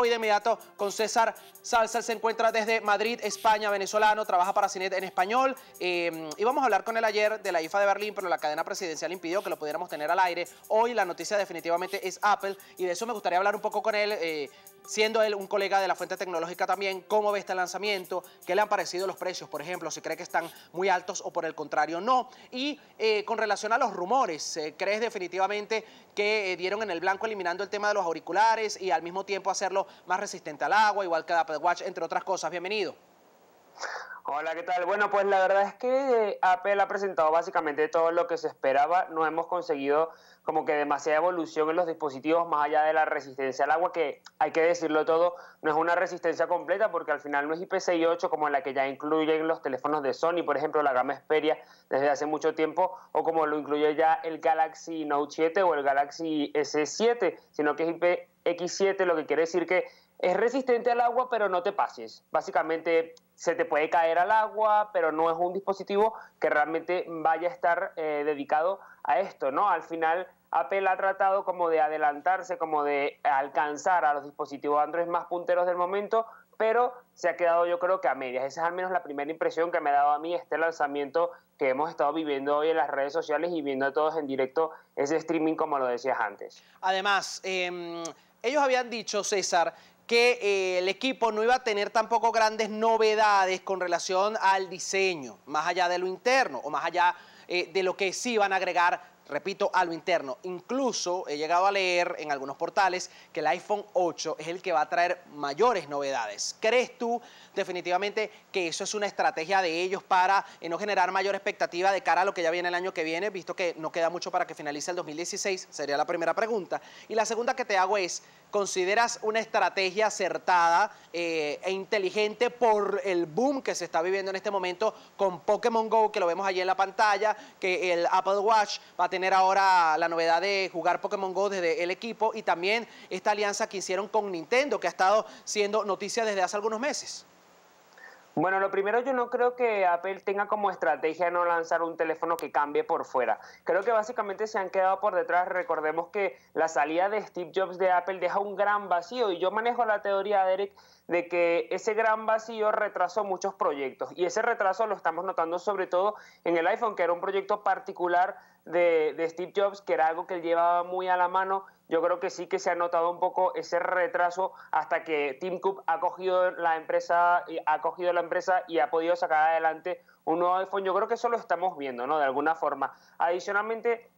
Hoy de inmediato con César Salsa se encuentra desde Madrid, España, venezolano, trabaja para Cine en español. Eh, y vamos a hablar con él ayer de la IFA de Berlín, pero la cadena presidencial impidió que lo pudiéramos tener al aire. Hoy la noticia definitivamente es Apple y de eso me gustaría hablar un poco con él. Eh, siendo él un colega de la fuente tecnológica también, cómo ve este lanzamiento, qué le han parecido los precios, por ejemplo, si cree que están muy altos o por el contrario no. Y eh, con relación a los rumores, ¿crees definitivamente que eh, dieron en el blanco eliminando el tema de los auriculares y al mismo tiempo hacerlo más resistente al agua, igual que el Apple Watch, entre otras cosas? Bienvenido. Hola, ¿qué tal? Bueno, pues la verdad es que eh, Apple ha presentado básicamente todo lo que se esperaba. No hemos conseguido como que demasiada evolución en los dispositivos más allá de la resistencia al agua, que hay que decirlo todo, no es una resistencia completa porque al final no es IP68 como la que ya incluyen los teléfonos de Sony, por ejemplo, la gama Xperia desde hace mucho tiempo, o como lo incluye ya el Galaxy Note 7 o el Galaxy S7, sino que es ipx 7 lo que quiere decir que es resistente al agua, pero no te pases. Básicamente se te puede caer al agua, pero no es un dispositivo que realmente vaya a estar eh, dedicado a esto, ¿no? Al final Apple ha tratado como de adelantarse, como de alcanzar a los dispositivos Android más punteros del momento, pero se ha quedado yo creo que a medias. Esa es al menos la primera impresión que me ha dado a mí este lanzamiento que hemos estado viviendo hoy en las redes sociales y viendo a todos en directo ese streaming como lo decías antes. Además, em, ellos habían dicho, César, que eh, el equipo no iba a tener tampoco grandes novedades con relación al diseño, más allá de lo interno o más allá eh, de lo que sí iban a agregar repito, a lo interno. Incluso he llegado a leer en algunos portales que el iPhone 8 es el que va a traer mayores novedades. ¿Crees tú definitivamente que eso es una estrategia de ellos para eh, no generar mayor expectativa de cara a lo que ya viene el año que viene, visto que no queda mucho para que finalice el 2016? Sería la primera pregunta. Y la segunda que te hago es, ¿consideras una estrategia acertada eh, e inteligente por el boom que se está viviendo en este momento con Pokémon Go, que lo vemos allí en la pantalla, que el Apple Watch va a tener tener ahora la novedad de jugar Pokémon Go desde el equipo y también esta alianza que hicieron con Nintendo, que ha estado siendo noticia desde hace algunos meses. Bueno, lo primero yo no creo que Apple tenga como estrategia no lanzar un teléfono que cambie por fuera. Creo que básicamente se han quedado por detrás. Recordemos que la salida de Steve Jobs de Apple deja un gran vacío y yo manejo la teoría, Derek, de que ese gran vacío retrasó muchos proyectos y ese retraso lo estamos notando sobre todo en el iPhone, que era un proyecto particular de, de Steve Jobs, que era algo que él llevaba muy a la mano yo creo que sí que se ha notado un poco ese retraso hasta que Team Cup ha cogido la empresa, ha cogido la empresa y ha podido sacar adelante un nuevo iPhone. Yo creo que eso lo estamos viendo, ¿no? De alguna forma. Adicionalmente,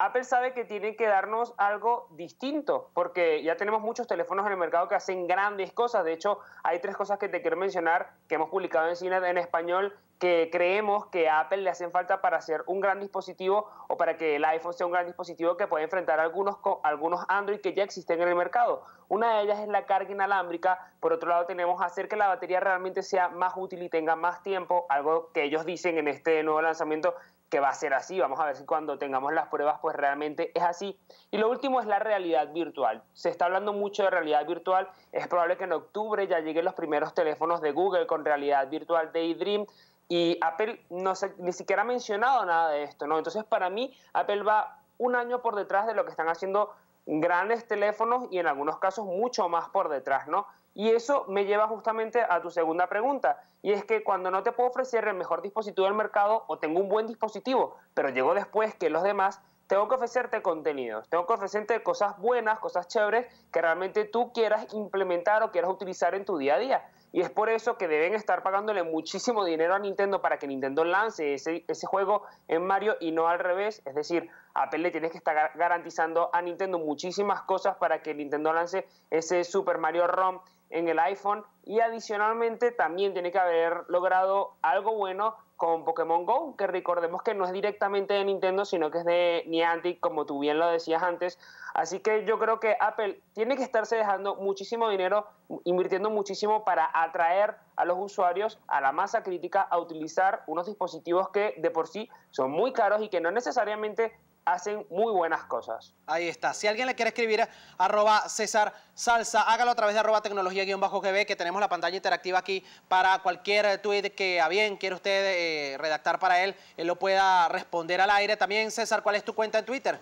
Apple sabe que tiene que darnos algo distinto, porque ya tenemos muchos teléfonos en el mercado que hacen grandes cosas. De hecho, hay tres cosas que te quiero mencionar que hemos publicado en en español que creemos que a Apple le hacen falta para hacer un gran dispositivo o para que el iPhone sea un gran dispositivo que pueda enfrentar algunos, algunos Android que ya existen en el mercado. Una de ellas es la carga inalámbrica, por otro lado tenemos hacer que la batería realmente sea más útil y tenga más tiempo, algo que ellos dicen en este nuevo lanzamiento que va a ser así. Vamos a ver si cuando tengamos las pruebas, pues realmente es así. Y lo último es la realidad virtual. Se está hablando mucho de realidad virtual. Es probable que en octubre ya lleguen los primeros teléfonos de Google con realidad virtual Daydream Y Apple no se, ni siquiera ha mencionado nada de esto, ¿no? Entonces, para mí, Apple va un año por detrás de lo que están haciendo grandes teléfonos y en algunos casos mucho más por detrás, ¿no? Y eso me lleva justamente a tu segunda pregunta, y es que cuando no te puedo ofrecer el mejor dispositivo del mercado o tengo un buen dispositivo, pero llego después que los demás, tengo que ofrecerte contenidos, tengo que ofrecerte cosas buenas, cosas chéveres que realmente tú quieras implementar o quieras utilizar en tu día a día. Y es por eso que deben estar pagándole muchísimo dinero a Nintendo para que Nintendo lance ese, juego en Mario y no al revés. Es decir, Apple le tienes que estar garantizando a Nintendo muchísimas cosas para que Nintendo lance ese Super Mario ROM, en el iPhone y adicionalmente también tiene que haber logrado algo bueno con Pokémon Go, que recordemos que no es directamente de Nintendo, sino que es de Niantic, como tú bien lo decías antes. Así que yo creo que Apple tiene que estarse dejando muchísimo dinero, invirtiendo muchísimo para atraer a los usuarios, a la masa crítica, a utilizar unos dispositivos que de por sí son muy caros y que no necesariamente hacen muy buenas cosas. Ahí está. Si alguien le quiere escribir arroba César Salsa, hágalo a través de arroba tecnología-gb, que tenemos la pantalla interactiva aquí para cualquier tweet que a bien ...quiere usted eh, redactar para él, él lo pueda responder al aire. También, César, ¿cuál es tu cuenta en Twitter?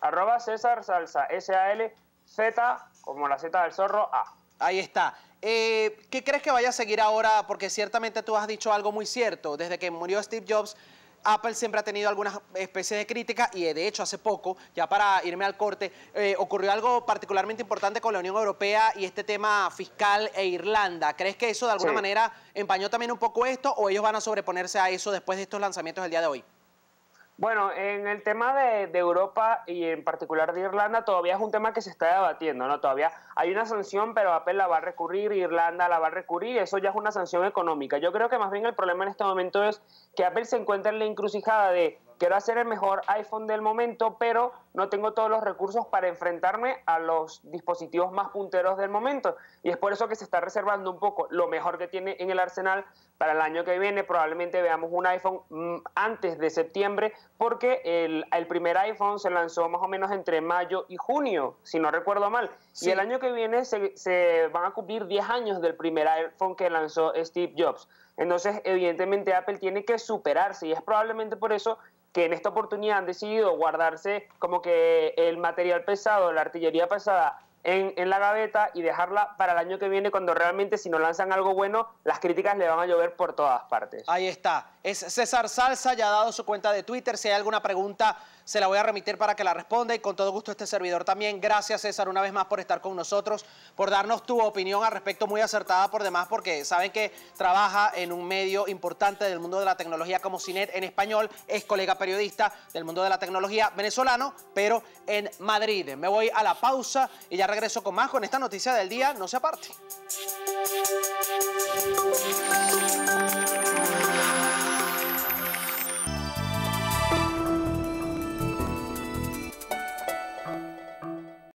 Arroba César Salsa, S-A-L-Z, como la Z del zorro, A. Ahí está. Eh, ¿Qué crees que vaya a seguir ahora? Porque ciertamente tú has dicho algo muy cierto. Desde que murió Steve Jobs, Apple siempre ha tenido algunas especies de crítica y de hecho hace poco, ya para irme al corte, eh, ocurrió algo particularmente importante con la Unión Europea y este tema fiscal e Irlanda. ¿Crees que eso de alguna manera empañó también un poco esto o ellos van a sobreponerse a eso después de estos lanzamientos del día de hoy? Bueno, en el tema de, Europa y en particular de Irlanda, todavía es un tema que se está debatiendo, ¿no? Todavía hay una sanción, pero Apple la va a recurrir, Irlanda la va a recurrir, eso ya es una sanción económica. Yo creo que más bien el problema en este momento es que Apple se encuentra en la encrucijada de quiero hacer el mejor iPhone del momento, pero no tengo todos los recursos para enfrentarme a los dispositivos más punteros del momento. Y es por eso que se está reservando un poco lo mejor que tiene en el arsenal para el año que viene. Probablemente veamos un iPhone mm, antes de septiembre, porque el, primer iPhone se lanzó más o menos entre mayo y junio, si no recuerdo mal. Y el año que viene se, se van a cumplir 10 años del primer iPhone que lanzó Steve Jobs. Entonces, evidentemente, Apple tiene que superarse y es probablemente por eso que en esta oportunidad han decidido guardarse como que el material pesado, la artillería pesada en, la gaveta y dejarla para el año que viene cuando realmente si no lanzan algo bueno, las críticas le van a llover por todas partes. Ahí está. Es César Salsa, ya ha dado su cuenta de Twitter. Si hay alguna pregunta se la voy a remitir para que la responda y con todo gusto este servidor también. Gracias César una vez más por estar con nosotros, por darnos tu opinión al respecto muy acertada por demás porque saben que trabaja en un medio importante del mundo de la tecnología como CINET en español, es colega periodista del mundo de la tecnología venezolano, pero en Madrid. Me voy a la pausa y ya regreso con más con esta noticia del día, no se aparte.